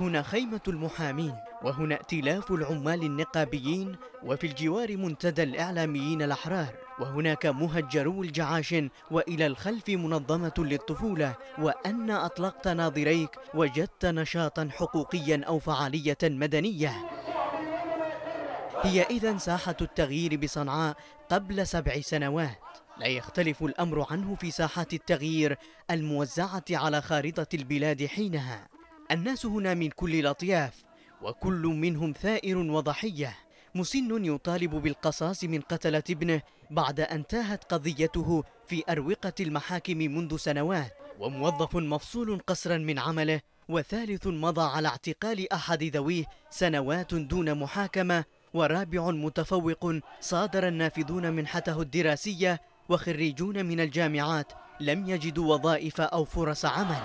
هنا خيمة المحامين وهنا ائتلاف العمال النقابيين وفي الجوار منتدى الإعلاميين الأحرار وهناك مهجرو الجعاشن وإلى الخلف منظمة للطفولة وأن أطلقت ناظريك وجدت نشاطا حقوقيا أو فعالية مدنية هي إذا ساحة التغيير بصنعاء قبل سبع سنوات لا يختلف الأمر عنه في ساحات التغيير الموزعة على خارطة البلاد حينها الناس هنا من كل الأطياف وكل منهم ثائر وضحية مسن يطالب بالقصاص من قتلة ابنه بعد أن تاهت قضيته في أروقة المحاكم منذ سنوات وموظف مفصول قسرا من عمله وثالث مضى على اعتقال أحد ذويه سنوات دون محاكمة ورابع متفوق صادر النافذون منحته الدراسية وخريجون من الجامعات لم يجدوا وظائف أو فرص عمل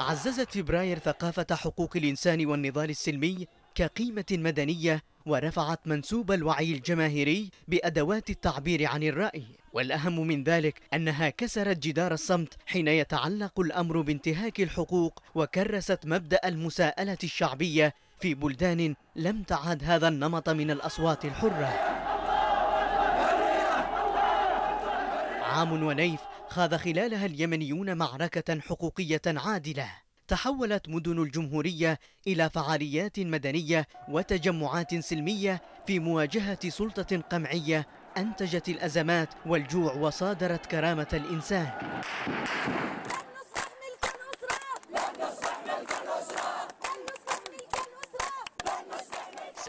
عززت فبراير ثقافة حقوق الإنسان والنضال السلمي كقيمة مدنية ورفعت منسوب الوعي الجماهيري بأدوات التعبير عن الرأي والأهم من ذلك أنها كسرت جدار الصمت حين يتعلق الأمر بانتهاك الحقوق وكرست مبدأ المساءلة الشعبية في بلدان لم تعد هذا النمط من الأصوات الحرة عام ونيف خاض خلالها اليمنيون معركة حقوقية عادلة تحولت مدن الجمهورية إلى فعاليات مدنية وتجمعات سلمية في مواجهة سلطة قمعية أنتجت الأزمات والجوع وصادرت كرامة الإنسان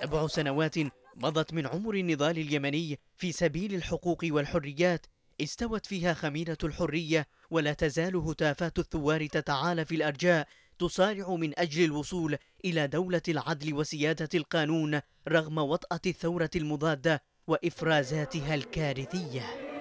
سبع سنوات مضت من عمر النضال اليمني في سبيل الحقوق والحريات استوت فيها خميرة الحرية ولا تزال هتافات الثوار تتعالى في الأرجاء تصارع من أجل الوصول إلى دولة العدل وسيادة القانون رغم وطأة الثورة المضادة وإفرازاتها الكارثية